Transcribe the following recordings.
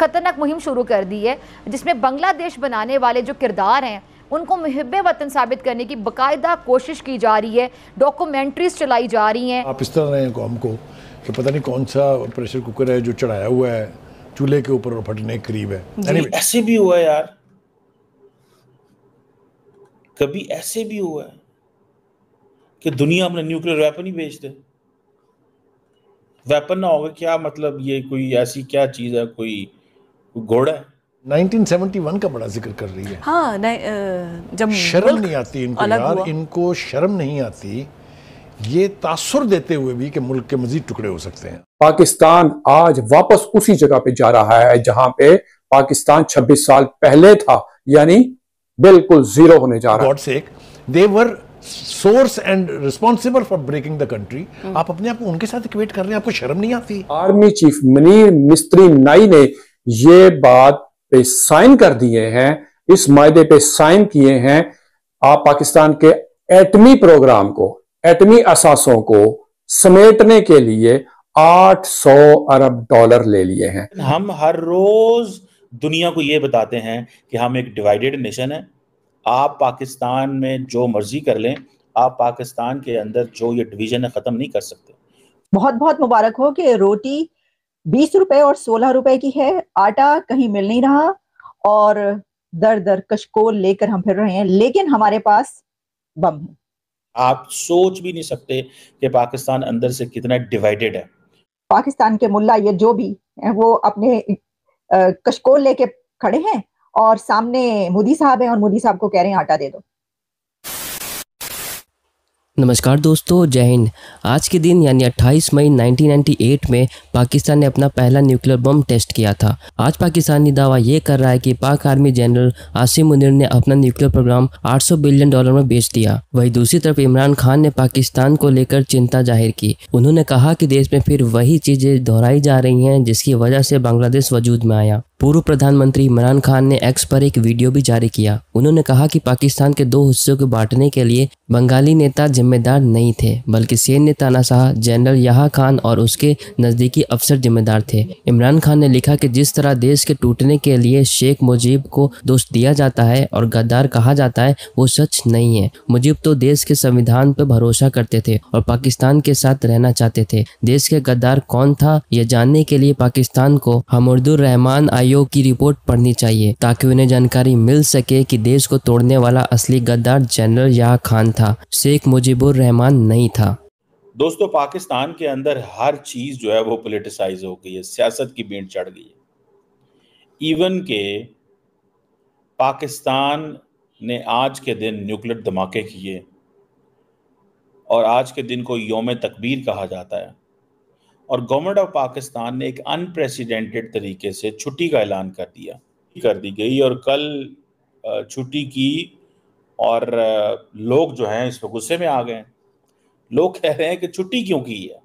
खतरनाक मुहिम शुरू कर दी है जिसमें बांग्लादेश बनाने वाले जो किरदार हैं उनको महब वतन साबित करने की बाकायदा कोशिश की जा रही है डॉक्यूमेंट्रीज चलाई जा रही हैं आप इस तरह रहे हैं कौम को कि पता नहीं कौन सा प्रेशर कुकर है जो चढ़ाया हुआ है चूल्हे के ऊपर और फटने के करीब है anyway. ऐसे भी हुआ है यार कभी ऐसे भी हुआ है कि दुनिया अपने न्यूक्लियर वेपन ही बेच दे वेपन ना होगा क्या मतलब ये कोई ऐसी क्या चीज़ है कोई घोड़ा है 1971 का बड़ा जिक्र कर रही है हाँ जब शर्म नहीं आती इनको यार इनको शर्म नहीं आती ये तासुर देते हुए भी कि मुल्क के मजीद टुकड़े हो सकते हैं पाकिस्तान आज वापस उसी जगह पे जा रहा है जहां पे पाकिस्तान 26 साल पहले था यानी बिल्कुल जीरो होने जा रहा है they were source and responsible for breaking the country आप अपने आप को उनके साथ इक्वेट कर रहे हैं आपको शर्म नहीं आती आर्मी चीफ मनीर मिस्त्री नाई ने ये बात पे साइन कर दिए हैं इस मायदे पे साइन किए हैं आप पाकिस्तान के एटमी प्रोग्राम को एटमी असासों को समेटने के लिए 800 अरब डॉलर ले लिए हैं हम हर रोज दुनिया को ये बताते हैं कि हम एक डिवाइडेड नेशन है आप पाकिस्तान में जो मर्जी कर लें आप पाकिस्तान के अंदर जो ये डिवीजन है खत्म नहीं कर सकते बहुत बहुत मुबारक हो कि रोटी बीस रुपए और सोलह रुपए की है आटा कहीं मिल नहीं रहा और दर दर कशकोल लेकर हम फिर रहे हैं लेकिन हमारे पास बम है आप सोच भी नहीं सकते कि पाकिस्तान अंदर से कितना डिवाइडेड है पाकिस्तान के मुल्ला ये जो भी वो अपने कशकोल लेके खड़े हैं और सामने मोदी साहब हैं और मोदी साहब को कह रहे हैं आटा दे दो नमस्कार दोस्तों जय हिंद आज के दिन यानी 28 मई 1998 में पाकिस्तान ने अपना पहला न्यूक्लियर बम टेस्ट किया था आज पाकिस्तानी दावा ये कर रहा है कि पाक आर्मी जनरल आसिम मुनिर ने अपना न्यूक्लियर प्रोग्राम 800 बिलियन डॉलर में बेच दिया वहीं दूसरी तरफ इमरान खान ने पाकिस्तान को लेकर चिंता जाहिर की उन्होंने कहा कि देश में फिर वही चीजें दोहराई जा रही हैं जिसकी वजह से बांग्लादेश वजूद में आया पूर्व प्रधानमंत्री इमरान खान ने एक्स पर एक वीडियो भी जारी किया उन्होंने कहा कि पाकिस्तान के दो हिस्सों को बांटने के लिए बंगाली नेता जिम्मेदार नहीं थे बल्कि सैन्य तानाशाह जनरल यहा खान और उसके नज़दीकी अफसर जिम्मेदार थे इमरान खान ने लिखा कि जिस तरह देश के टूटने के लिए शेख मुजीब को दोष दिया जाता है और गद्दार कहा जाता है वो सच नहीं है मुजीब तो देश के संविधान पर भरोसा करते थे और पाकिस्तान के साथ रहना चाहते थे देश के गद्दार कौन था यह जानने के लिए पाकिस्तान को हमदुर रहमान आई आयोग की रिपोर्ट पढ़नी चाहिए ताकि उन्हें जानकारी मिल सके कि देश को तोड़ने वाला असली गद्दार जनरल या खान था शेख मुजीबुर रहमान नहीं था दोस्तों पाकिस्तान के अंदर हर चीज जो है वो पोलिटिसाइज हो गई है सियासत की बेंट चढ़ गई है इवन के पाकिस्तान ने आज के दिन न्यूक्लियर धमाके किए और आज के दिन को योम तकबीर कहा जाता है और गवर्नमेंट ऑफ पाकिस्तान ने एक अनप्रेसिडेंटेड तरीके से छुट्टी का ऐलान कर दिया कर दी गई और कल छुट्टी की और लोग जो हैं इस पर गुस्से में आ गए लोग कह रहे हैं कि छुट्टी क्यों की है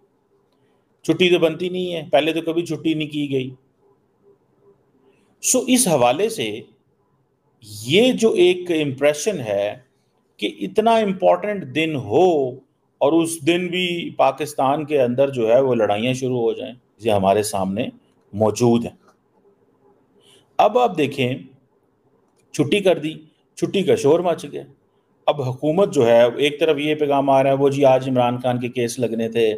छुट्टी तो बनती नहीं है पहले तो कभी छुट्टी नहीं की गई सो इस हवाले से ये जो एक इम्प्रेशन है कि इतना इम्पोर्टेंट दिन हो और उस दिन भी पाकिस्तान के अंदर जो है वो लड़ाइयाँ शुरू हो जाएं ये हमारे सामने मौजूद हैं अब आप देखें छुट्टी कर दी छुट्टी का शोर मच गया अब हुकूमत जो है एक तरफ ये पैगाम आ रहा है वो जी आज इमरान खान के केस लगने थे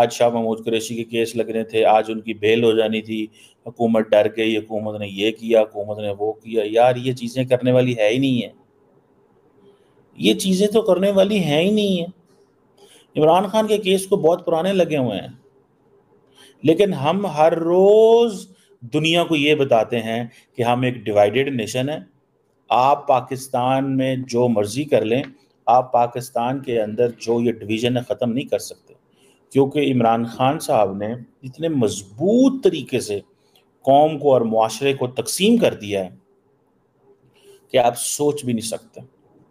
आज शाह महमूद कुरेशी के केस लगने थे आज उनकी बेल हो जानी थी हुकूमत डर गई हुकूमत ने ये किया हुकूमत ने वो किया यार ये चीज़ें करने वाली है ही नहीं है ये चीज़ें तो करने वाली हैं ही नहीं है इमरान खान के केस को बहुत पुराने लगे हुए हैं लेकिन हम हर रोज़ दुनिया को ये बताते हैं कि हम एक डिवाइडेड नेशन है आप पाकिस्तान में जो मर्ज़ी कर लें आप पाकिस्तान के अंदर जो ये डिवीज़न है ख़त्म नहीं कर सकते क्योंकि इमरान खान साहब ने इतने मजबूत तरीके से कौम को और माशरे को तकसीम कर दिया है कि आप सोच भी नहीं सकते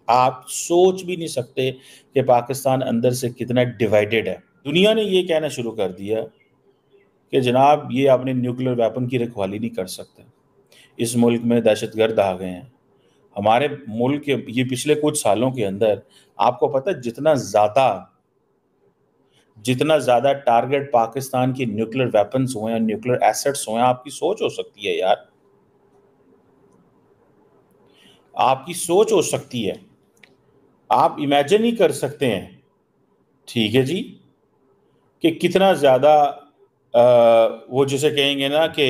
आप सोच भी नहीं सकते कि पाकिस्तान अंदर से कितना डिवाइडेड है दुनिया ने यह कहना शुरू कर दिया कि जनाब ये आपने न्यूक्लियर वेपन की रखवाली नहीं कर सकते इस मुल्क में दहशत गर्द आ गए हैं हमारे मुल्क के ये पिछले कुछ सालों के अंदर आपको पता है जितना ज़्यादा जितना ज़्यादा टारगेट पाकिस्तान की न्यूक्लियर वेपन्स हुए या न्यूक्लियर एसेट्स हुए आपकी सोच हो सकती है यार आपकी सोच हो सकती है आप इमेजिन ही कर सकते हैं ठीक है जी कि कितना ज़्यादा वो जिसे कहेंगे ना कि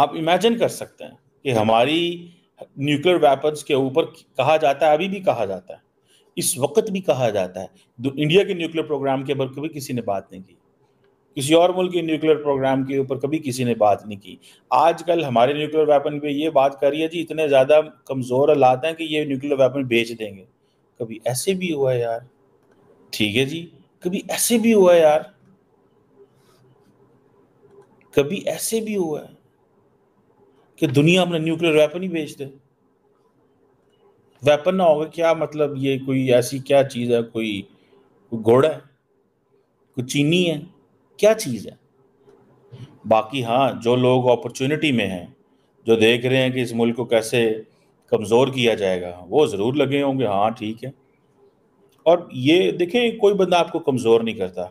आप इमेजिन कर सकते हैं कि हमारी न्यूक्लियर वेपन्स के ऊपर कहा जाता है अभी भी कहा जाता है इस वक्त भी कहा जाता है इंडिया के न्यूक्लियर प्रोग्राम के ऊपर कभी किसी ने बात नहीं की किसी और मुल्क के न्यूक्लियर प्रोग्राम के ऊपर कभी किसी ने बात नहीं की आजकल हमारे न्यूक्लियर वेपन पे ये बात कर रही है जी इतने ज़्यादा कमज़ोर हालात हैं कि ये न्यूक्लियर वेपन बेच देंगे कभी ऐसे भी हुआ यार ठीक है जी कभी ऐसे भी हुआ यार कभी ऐसे भी हुआ है कि दुनिया अपने न्यूक्लियर वेपन ही बेच दे वेपन ना होगा क्या मतलब ये कोई ऐसी क्या चीज़ है कोई, कोई घोड़ा है कोई चीनी है क्या चीज़ है बाकी हाँ जो लोग अपॉर्चुनिटी में हैं जो देख रहे हैं कि इस मुल्क को कैसे कमज़ोर किया जाएगा वो ज़रूर लगे होंगे हाँ ठीक है और ये देखें कोई बंदा आपको कमज़ोर नहीं करता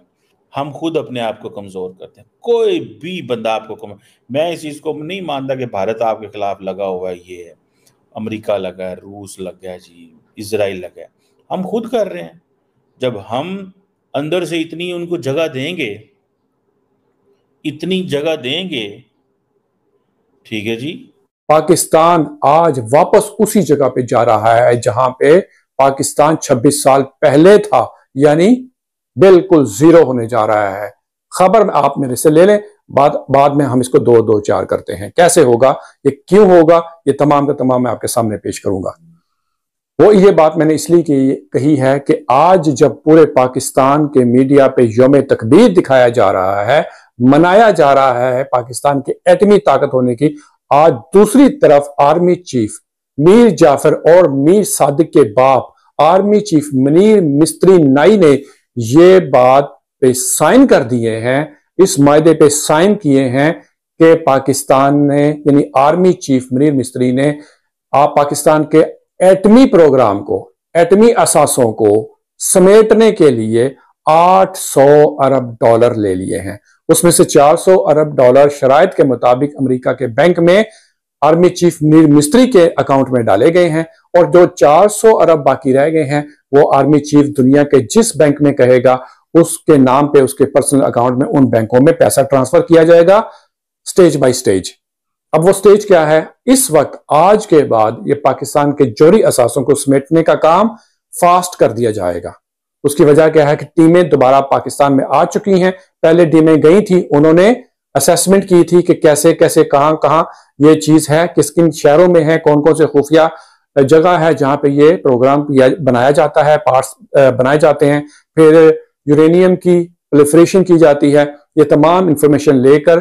हम खुद अपने आप को कमज़ोर करते हैं कोई भी बंदा आपको कम मैं इस चीज़ को नहीं मानता कि भारत आपके ख़िलाफ़ लगा हुआ है ये है अमरीका लगा है रूस लग गया जी इसराइल लग गया हम खुद कर रहे हैं जब हम अंदर से इतनी उनको जगह देंगे इतनी जगह देंगे ठीक है जी पाकिस्तान आज वापस उसी जगह पे जा रहा है जहां पे पाकिस्तान 26 साल पहले था यानी बिल्कुल जीरो होने जा रहा है खबर आप मेरे से ले लें बाद बाद में हम इसको दो दो चार करते हैं कैसे होगा ये क्यों होगा ये तमाम का तमाम मैं आपके सामने पेश करूंगा वो ये बात मैंने इसलिए कही है कि आज जब पूरे पाकिस्तान के मीडिया पे योम तकबीर दिखाया जा रहा है मनाया जा रहा है पाकिस्तान के एटमी ताकत होने की आज दूसरी तरफ आर्मी चीफ मीर जाफर और मीर सादिक के बाप आर्मी चीफ मनीर मिस्त्री नाई ने ये बात पे साइन कर दिए हैं इस मायदे पे साइन किए हैं कि पाकिस्तान ने यानी आर्मी चीफ मनीर मिस्त्री ने आप पाकिस्तान के एटमी प्रोग्राम को एटमी असासों को समेटने के लिए 800 अरब डॉलर ले लिए हैं उसमें से 400 अरब डॉलर शराय के मुताबिक अमेरिका के बैंक में आर्मी चीफ मीर मिस्त्री के अकाउंट में डाले गए हैं और जो 400 अरब बाकी रह गए हैं वो आर्मी चीफ दुनिया के जिस बैंक में कहेगा उसके नाम पे उसके पर्सनल अकाउंट में उन बैंकों में पैसा ट्रांसफर किया जाएगा स्टेज बाय स्टेज अब वो स्टेज क्या है इस वक्त आज के बाद ये पाकिस्तान के जोरी असासों को समेटने का काम फास्ट कर दिया जाएगा उसकी वजह क्या है कि टीमें दोबारा पाकिस्तान में आ चुकी हैं पहले टीमें गई थी उन्होंने असेसमेंट की थी कि कैसे कैसे कहाँ कहाँ ये चीज है किस किन शहरों में है कौन कौन से खुफिया जगह है जहां पे ये प्रोग्राम बनाया जाता है पार्ट्स बनाए जाते हैं फिर यूरेनियम की प्लिफ्रेशन की जाती है ये तमाम इंफॉर्मेशन लेकर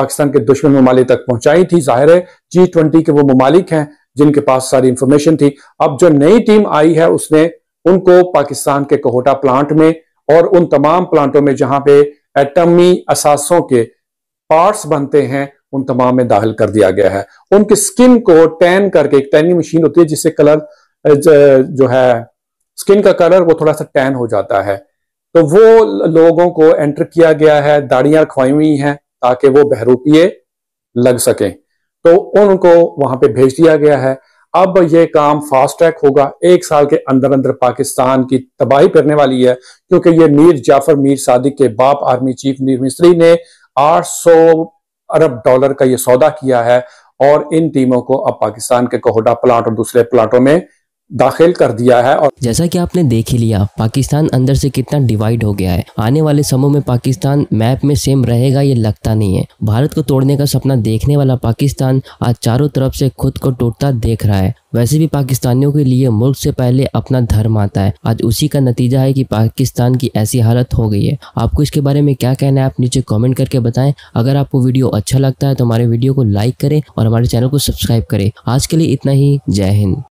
पाकिस्तान के दुश्मन ममालिक तक पहुंचाई थी जाहिर है जी ट्वेंटी के वो ममालिक हैं जिनके पास सारी इंफॉर्मेशन थी अब जो नई टीम आई है उसने उनको पाकिस्तान के कोहोटा प्लांट में और उन तमाम प्लांटों में जहां पे एटमी असासों के पार्ट्स बनते हैं उन तमाम में दाखिल कर दिया गया है उनकी स्किन को टैन करके एक टैनिंग मशीन होती है जिससे कलर जो है स्किन का कलर वो थोड़ा सा टैन हो जाता है तो वो लोगों को एंटर किया गया है दाढ़ियां रखवाई हुई हैं ताकि वो बहरूपिए लग सकें तो उनको वहां पे भेज दिया गया है अब यह काम फास्ट ट्रैक होगा एक साल के अंदर अंदर पाकिस्तान की तबाही करने वाली है क्योंकि यह मीर जाफर मीर सादिक के बाप आर्मी चीफ मीर मिस्त्री ने 800 अरब डॉलर का यह सौदा किया है और इन टीमों को अब पाकिस्तान के कोहडा प्लांट और दूसरे प्लांटों में दाखिल कर दिया है और जैसा कि आपने देख ही लिया पाकिस्तान अंदर से कितना डिवाइड हो गया है आने वाले समय में पाकिस्तान मैप में सेम रहेगा ये लगता नहीं है भारत को तोड़ने का सपना देखने वाला पाकिस्तान आज चारों तरफ से खुद को टूटता देख रहा है वैसे भी पाकिस्तानियों के लिए मुल्क से पहले अपना धर्म आता है आज उसी का नतीजा है कि पाकिस्तान की ऐसी हालत हो गई है आपको इसके बारे में क्या कहना है आप नीचे कमेंट करके बताएं अगर आपको वीडियो अच्छा लगता है तो हमारे वीडियो को लाइक करें और हमारे चैनल को सब्सक्राइब करें आज के लिए इतना ही जय हिंद